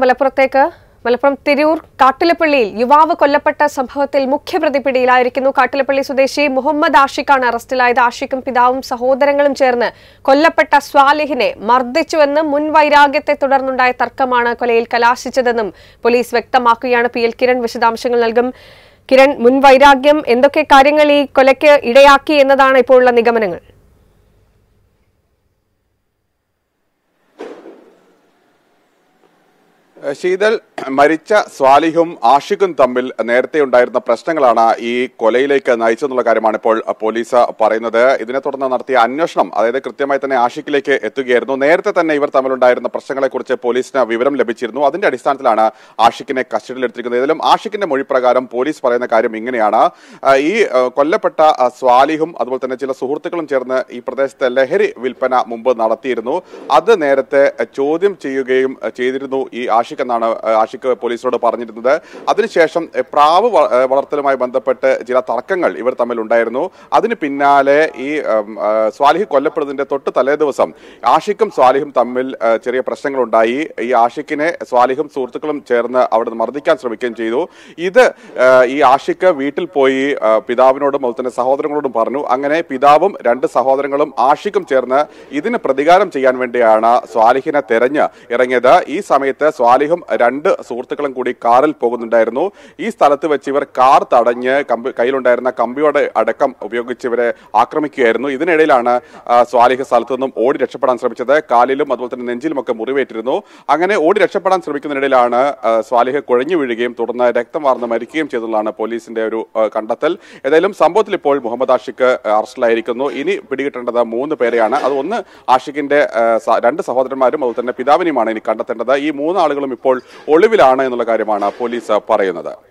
മലപ്പുറത്തേക്ക് മലപ്പുറം തിരൂർ കാട്ടിലപ്പള്ളിയിൽ യുവാവ് കൊല്ലപ്പെട്ട സംഭവത്തിൽ മുഖ്യപ്രതി പിടിയിലായിരിക്കുന്നു കാട്ടിലപ്പള്ളി സ്വദേശി മുഹമ്മദ് ആഷിഖാണ് അറസ്റ്റിലായത് ആഷിഖും പിതാവും സഹോദരങ്ങളും ചേർന്ന് കൊല്ലപ്പെട്ട സ്വാലിഹിനെ മർദ്ദിച്ചുവെന്നും മുൻ വൈരാഗ്യത്തെ തുടർന്നുണ്ടായ തർക്കമാണ് കൊലയിൽ കലാശിച്ചതെന്നും പോലീസ് വ്യക്തമാക്കുകയാണ് പി എൽ കിരൺ വിശദാംശങ്ങൾ നൽകും കിരൺ മുൻ വൈരാഗ്യം എന്തൊക്കെ കാര്യങ്ങൾ ഈ കൊലയ്ക്ക് ഇടയാക്കി എന്നതാണ് ഇപ്പോഴുള്ള നിഗമനങ്ങൾ ശീതൽ മരിച്ച സ്വാലിഹും ആഷിഖും തമ്മിൽ നേരത്തെ ഉണ്ടായിരുന്ന പ്രശ്നങ്ങളാണ് ഈ കൊലയിലേക്ക് നയിച്ചെന്നുള്ള കാര്യമാണ് ഇപ്പോൾ പോലീസ് പറയുന്നത് ഇതിനെ തുടർന്ന് നടത്തിയ അന്വേഷണം അതായത് കൃത്യമായി തന്നെ ആഷിഖിലേക്ക് എത്തുകയായിരുന്നു നേരത്തെ തന്നെ ഇവർ തമ്മിലുണ്ടായിരുന്ന പ്രശ്നങ്ങളെക്കുറിച്ച് പോലീസിന് വിവരം ലഭിച്ചിരുന്നു അതിന്റെ അടിസ്ഥാനത്തിലാണ് ആഷിഖിനെ കസ്റ്റഡിയിലെടുത്തിരിക്കുന്നത് ഇതിലും ആഷിഖിന്റെ മൊഴി പ്രകാരം പോലീസ് പറയുന്ന കാര്യം ഇങ്ങനെയാണ് ഈ കൊല്ലപ്പെട്ട സ്വാലിഹും അതുപോലെ തന്നെ ചില സുഹൃത്തുക്കളും ചേർന്ന് ഈ പ്രദേശത്തെ ലഹരി വിൽപ്പന മുമ്പ് നടത്തിയിരുന്നു അത് നേരത്തെ ചോദ്യം ചെയ്യുകയും ചെയ്തിരുന്നു ഈ ആഷിഖ് ആഷിഖ് എന്നാണ് ആഷിഖ് പോലീസിനോട് പറഞ്ഞിരുന്നത് അതിനുശേഷം പ്രാവ് വളർത്തലുമായി ബന്ധപ്പെട്ട് ചില തർക്കങ്ങൾ ഇവർ തമ്മിൽ ഉണ്ടായിരുന്നു അതിന് പിന്നാലെ ഈ സ്വാലിഹ് കൊല്ലപ്പെടുന്നതിന്റെ തൊട്ട് തലേ ദിവസം ആഷിഖും സ്വാലിഹും തമ്മിൽ ചെറിയ പ്രശ്നങ്ങളുണ്ടായി ഈ ആഷിഖിനെ സ്വാലിഹും സുഹൃത്തുക്കളും ചേർന്ന് അവിടെ മർദ്ദിക്കാൻ ശ്രമിക്കുകയും ചെയ്തു ഇത് ഈ ആഷിഖ് വീട്ടിൽ പോയി പിതാവിനോടും അതുപോലെ തന്നെ സഹോദരങ്ങളോടും പറഞ്ഞു അങ്ങനെ പിതാവും രണ്ട് സഹോദരങ്ങളും ആഷിഖും ചേർന്ന് ഇതിന് പ്രതികാരം ചെയ്യാൻ വേണ്ടിയാണ് സ്വാലിഹിനെ തെരഞ്ഞ് ഇറങ്ങിയത് ഈ സമയത്ത് സ്വാലി സാലിഹും രണ്ട് സുഹൃത്തുക്കളും കൂടി കാറിൽ പോകുന്നുണ്ടായിരുന്നു ഈ സ്ഥലത്ത് വെച്ച് ഇവർ കാർ തടഞ്ഞ് കമ്പി കയ്യിലുണ്ടായിരുന്ന കമ്പിയുടെ അടക്കം ഉപയോഗിച്ച് ഇവരെ ആക്രമിക്കുകയായിരുന്നു ഇതിനിടയിലാണ് സ്വാലിഹ് സ്ഥലത്തു നിന്നും ഓടി രക്ഷപ്പെടാൻ ശ്രമിച്ചത് കാലിലും അതുപോലെ തന്നെ നെഞ്ചിലുമൊക്കെ മുറിവേറ്റിരുന്നു അങ്ങനെ ഓടി രക്ഷപ്പെടാൻ ശ്രമിക്കുന്നതിനിടയിലാണ് സ്വാലിഹ് കുഴഞ്ഞു വീഴുകയും തുടർന്ന് രക്തം വാർന്ന് മരിക്കുകയും ചെയ്തതാണ് പോലീസിന്റെ ഒരു കണ്ടെത്തൽ ഏതായാലും സംഭവത്തിൽ ഇപ്പോൾ മുഹമ്മദ് ആഷിഖ് അറസ്റ്റിലായിരിക്കുന്നു ഇനി പിടികിട്ടേണ്ടത് മൂന്ന് പേരെയാണ് അത് ഒന്ന് ആഷിഖിന്റെ രണ്ട് സഹോദരന്മാരും അതുപോലെ തന്നെ പിതാവിനെയുമാണ് ഇനി കണ്ടെത്തേണ്ടത് ഈ മൂന്നാളുകളും ഇപ്പോൾ ഒളിവിലാണ് എന്നുള്ള കാര്യമാണ് പോലീസ് പറയുന്നത്